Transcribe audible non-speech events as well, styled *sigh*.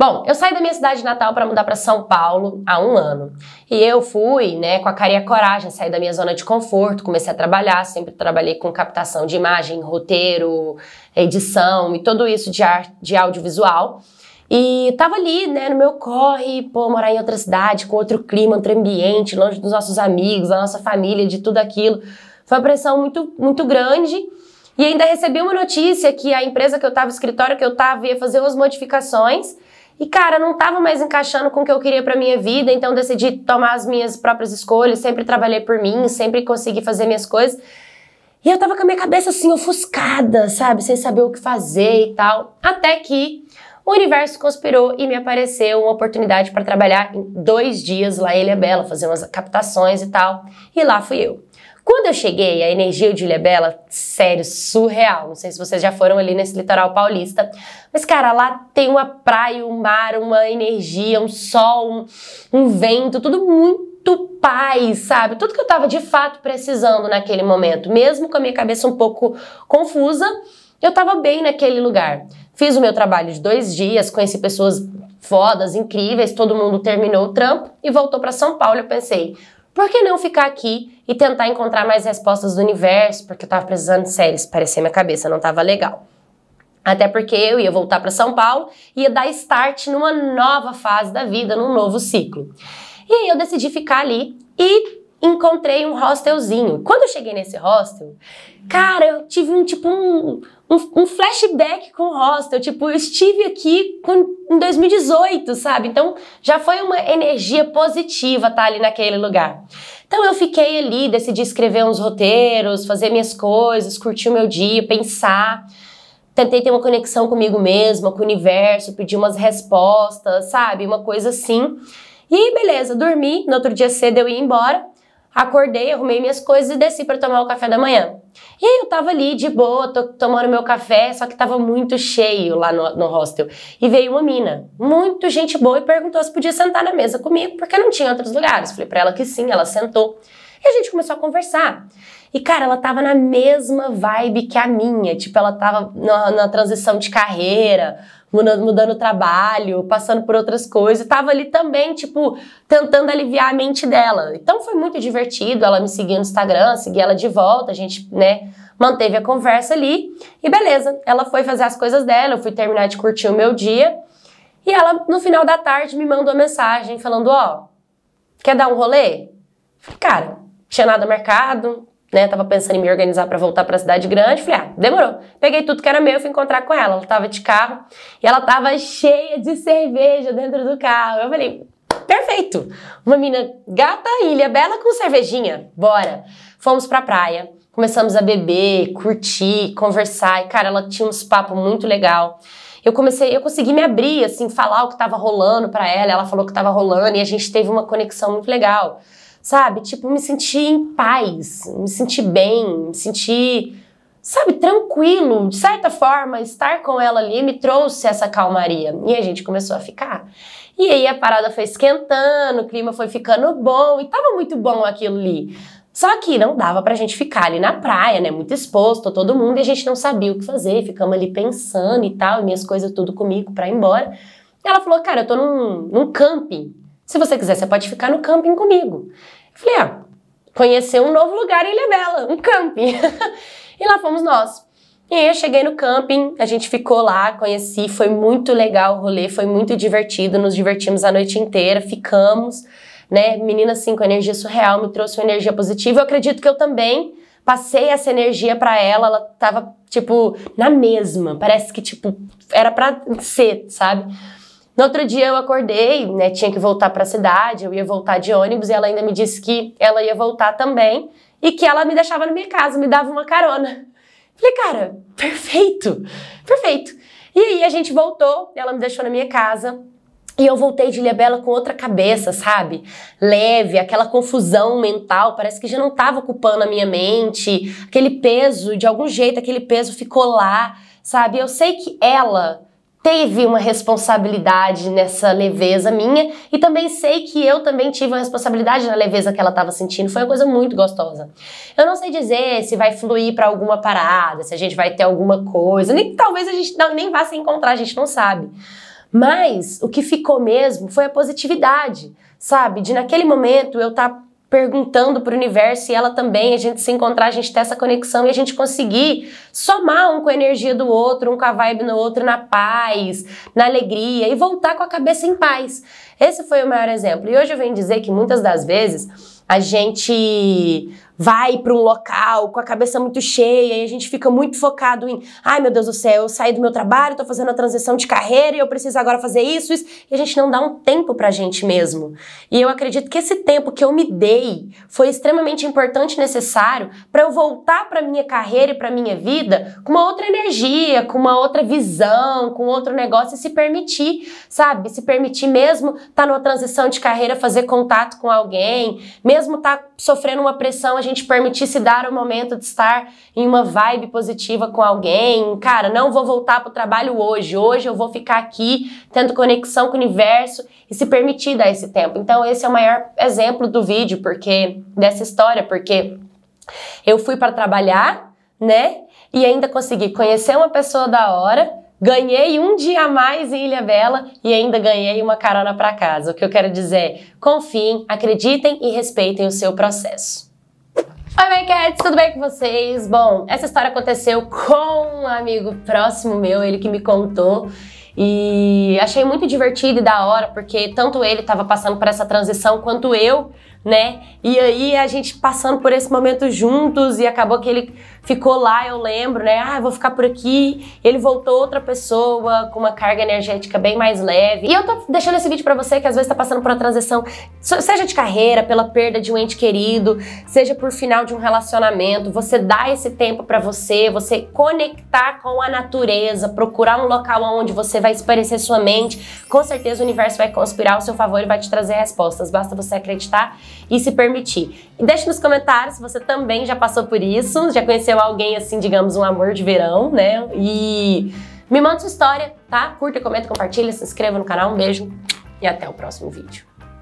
Bom, eu saí da minha cidade natal para mudar para São Paulo há um ano. E eu fui, né, com a cara e a coragem, saí da minha zona de conforto, comecei a trabalhar, sempre trabalhei com captação de imagem, roteiro, edição e tudo isso de, ar, de audiovisual. E tava ali, né, no meu corre, pô, morar em outra cidade, com outro clima, outro ambiente, longe dos nossos amigos, da nossa família, de tudo aquilo. Foi uma pressão muito, muito grande. E ainda recebi uma notícia que a empresa que eu estava, o escritório que eu estava, ia fazer umas modificações e cara, não tava mais encaixando com o que eu queria para minha vida, então decidi tomar as minhas próprias escolhas, sempre trabalhei por mim, sempre consegui fazer minhas coisas. E eu tava com a minha cabeça assim ofuscada, sabe, sem saber o que fazer e tal, até que o universo conspirou e me apareceu uma oportunidade para trabalhar em dois dias lá em Ilha Bela, fazer umas captações e tal. E lá fui eu. Quando eu cheguei, a energia de bela, sério, surreal. Não sei se vocês já foram ali nesse litoral paulista, mas cara, lá tem uma praia, um mar, uma energia, um sol, um, um vento, tudo muito muito paz, sabe? Tudo que eu tava de fato precisando naquele momento, mesmo com a minha cabeça um pouco confusa, eu tava bem naquele lugar. Fiz o meu trabalho de dois dias, conheci pessoas fodas, incríveis, todo mundo terminou o trampo e voltou para São Paulo. Eu pensei, por que não ficar aqui e tentar encontrar mais respostas do universo? Porque eu tava precisando de séries, parecer minha cabeça, não tava legal. Até porque eu ia voltar para São Paulo e ia dar start numa nova fase da vida, num novo ciclo. E aí eu decidi ficar ali e encontrei um hostelzinho. Quando eu cheguei nesse hostel, cara, eu tive um tipo um, um, um flashback com o hostel. Tipo, eu estive aqui com, em 2018, sabe? Então já foi uma energia positiva estar tá ali naquele lugar. Então eu fiquei ali, decidi escrever uns roteiros, fazer minhas coisas, curtir o meu dia, pensar. Tentei ter uma conexão comigo mesma, com o universo, pedir umas respostas, sabe? Uma coisa assim. E beleza, dormi. No outro dia cedo eu ia embora acordei, arrumei minhas coisas e desci para tomar o café da manhã. E aí eu tava ali de boa, tô tomando meu café, só que tava muito cheio lá no, no hostel. E veio uma mina, muito gente boa, e perguntou se podia sentar na mesa comigo, porque não tinha outros lugares. Falei para ela que sim, ela sentou. E a gente começou a conversar. E, cara, ela tava na mesma vibe que a minha. Tipo, ela tava na, na transição de carreira, mudando, mudando trabalho, passando por outras coisas. tava ali também, tipo, tentando aliviar a mente dela. Então foi muito divertido. Ela me seguir no Instagram, segui ela de volta. A gente, né, manteve a conversa ali. E beleza, ela foi fazer as coisas dela. Eu fui terminar de curtir o meu dia. E ela, no final da tarde, me mandou uma mensagem falando: Ó, oh, quer dar um rolê? Falei, cara tinha nada no mercado, né? Tava pensando em me organizar para voltar para a cidade grande. Falei, ah, demorou. Peguei tudo que era meu, e fui encontrar com ela. Ela tava de carro e ela tava cheia de cerveja dentro do carro. Eu falei, perfeito. Uma menina gata, ilha bela com cervejinha. Bora. Fomos pra praia. Começamos a beber, curtir, conversar. E, cara, ela tinha uns papos muito legal eu comecei, eu consegui me abrir, assim, falar o que estava rolando para ela, ela falou o que estava rolando e a gente teve uma conexão muito legal sabe? Tipo, me senti em paz, me senti bem, me senti, sabe, tranquilo. De certa forma, estar com ela ali me trouxe essa calmaria. E a gente começou a ficar. E aí a parada foi esquentando, o clima foi ficando bom, e tava muito bom aquilo ali. Só que não dava pra gente ficar ali na praia, né? Muito exposto, todo mundo, e a gente não sabia o que fazer. Ficamos ali pensando e tal, e minhas coisas tudo comigo pra ir embora. E ela falou, cara, eu tô num, num camping. Se você quiser, você pode ficar no camping comigo. Falei, ah, conhecer um novo lugar em Ilhabela, um camping. *laughs* e lá fomos nós. E aí eu cheguei no camping, a gente ficou lá, conheci, foi muito legal o rolê, foi muito divertido, nos divertimos a noite inteira, ficamos, né? Menina assim com energia surreal, me trouxe uma energia positiva. Eu acredito que eu também passei essa energia para ela, ela tava tipo na mesma, parece que tipo era para ser, sabe? No outro dia eu acordei, né, tinha que voltar para a cidade, eu ia voltar de ônibus e ela ainda me disse que ela ia voltar também e que ela me deixava na minha casa, me dava uma carona. Falei, cara, perfeito, perfeito. E aí a gente voltou, ela me deixou na minha casa, e eu voltei de Ilha Bela com outra cabeça, sabe? Leve, aquela confusão mental, parece que já não estava ocupando a minha mente, aquele peso, de algum jeito aquele peso ficou lá, sabe? Eu sei que ela teve uma responsabilidade nessa leveza minha e também sei que eu também tive uma responsabilidade na leveza que ela estava sentindo. Foi uma coisa muito gostosa. Eu não sei dizer se vai fluir para alguma parada, se a gente vai ter alguma coisa, nem talvez a gente não, nem vá se encontrar, a gente não sabe. Mas o que ficou mesmo foi a positividade, sabe? De naquele momento eu estar tá perguntando para o universo e ela também, a gente se encontrar, a gente ter essa conexão e a gente conseguir somar um com a energia do outro, um com a vibe no outro, na paz, na alegria e voltar com a cabeça em paz. Esse foi o maior exemplo. E hoje eu venho dizer que muitas das vezes a gente vai para um local com a cabeça muito cheia e a gente fica muito focado em, ai meu Deus do céu, eu saí do meu trabalho, estou fazendo a transição de carreira e eu preciso agora fazer isso, isso, e a gente não dá um tempo para a gente mesmo. E eu acredito que esse tempo que eu me dei foi extremamente importante e necessário para eu voltar para minha carreira e para minha vida com uma outra energia, com uma outra visão, com outro negócio e se permitir, sabe? Se permitir mesmo estar tá numa transição de carreira, fazer contato com alguém, mesmo estar tá sofrendo uma pressão, a gente permitir se dar o momento de estar em uma vibe positiva com alguém. Cara, não vou voltar pro trabalho hoje. Hoje eu vou ficar aqui tendo conexão com o universo e se permitir dar esse tempo. Então, esse é o maior exemplo do vídeo, porque dessa história, porque eu fui para trabalhar, né? E ainda consegui conhecer uma pessoa da hora, ganhei um dia a mais em Ilha Bela e ainda ganhei uma carona para casa. O que eu quero dizer? É, confiem, acreditem e respeitem o seu processo. Oi, my cats, tudo bem com vocês? Bom, essa história aconteceu com um amigo próximo meu, ele que me contou. E achei muito divertido e da hora, porque tanto ele estava passando por essa transição quanto eu né? E aí a gente passando por esse momento juntos e acabou que ele ficou lá, eu lembro, né? Ah, vou ficar por aqui. Ele voltou outra pessoa com uma carga energética bem mais leve. E eu tô deixando esse vídeo para você que às vezes tá passando por uma transição, seja de carreira, pela perda de um ente querido, seja por final de um relacionamento, você dá esse tempo para você, você conectar com a natureza, procurar um local onde você vai esparecer sua mente. Com certeza o universo vai conspirar ao seu favor e vai te trazer respostas. Basta você acreditar e se permitir. E deixe nos comentários se você também já passou por isso, já conheceu alguém assim, digamos, um amor de verão, né? E me manda sua história, tá? Curta, comenta, compartilha, se inscreva no canal. Um beijo e até o próximo vídeo.